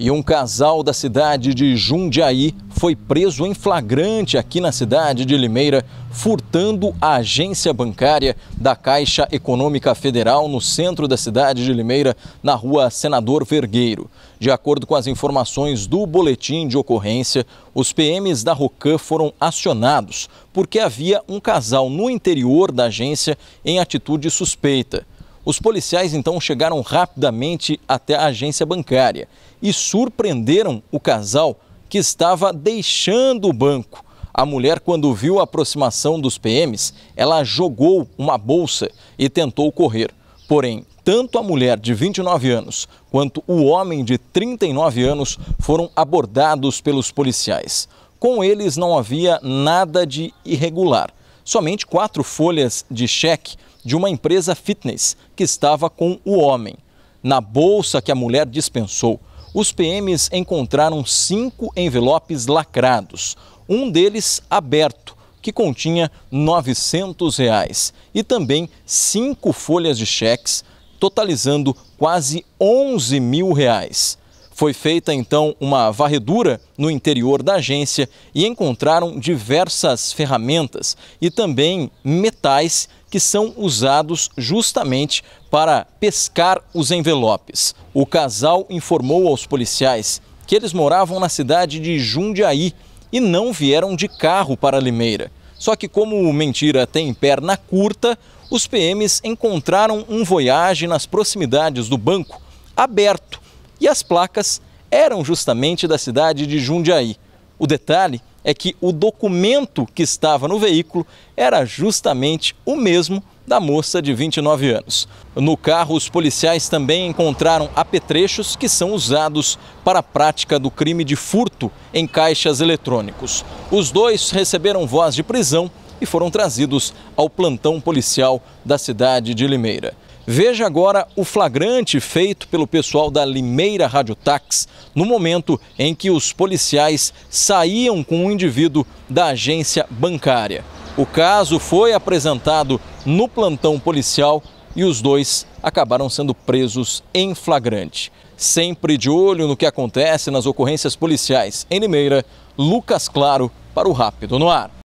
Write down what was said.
E um casal da cidade de Jundiaí foi preso em flagrante aqui na cidade de Limeira, furtando a agência bancária da Caixa Econômica Federal no centro da cidade de Limeira, na rua Senador Vergueiro. De acordo com as informações do boletim de ocorrência, os PMs da Rocan foram acionados porque havia um casal no interior da agência em atitude suspeita. Os policiais então chegaram rapidamente até a agência bancária e surpreenderam o casal que estava deixando o banco. A mulher, quando viu a aproximação dos PMs, ela jogou uma bolsa e tentou correr. Porém, tanto a mulher de 29 anos quanto o homem de 39 anos foram abordados pelos policiais. Com eles não havia nada de irregular somente quatro folhas de cheque de uma empresa fitness que estava com o homem. Na bolsa que a mulher dispensou, os PMs encontraram cinco envelopes lacrados, um deles aberto, que continha 900 reais, e também cinco folhas de cheques, totalizando quase 11 mil reais. Foi feita então uma varredura no interior da agência e encontraram diversas ferramentas e também metais que são usados justamente para pescar os envelopes. O casal informou aos policiais que eles moravam na cidade de Jundiaí e não vieram de carro para Limeira. Só que, como mentira tem perna curta, os PMs encontraram um Voyage nas proximidades do banco, aberto e as placas eram justamente da cidade de Jundiaí. O detalhe é que o documento que estava no veículo era justamente o mesmo da moça de 29 anos. No carro, os policiais também encontraram apetrechos que são usados para a prática do crime de furto em caixas eletrônicos. Os dois receberam voz de prisão e foram trazidos ao plantão policial da cidade de Limeira. Veja agora o flagrante feito pelo pessoal da Limeira Radiotax no momento em que os policiais saíam com um indivíduo da agência bancária. O caso foi apresentado no plantão policial e os dois acabaram sendo presos em flagrante. Sempre de olho no que acontece nas ocorrências policiais em Limeira, Lucas Claro para o Rápido no Ar.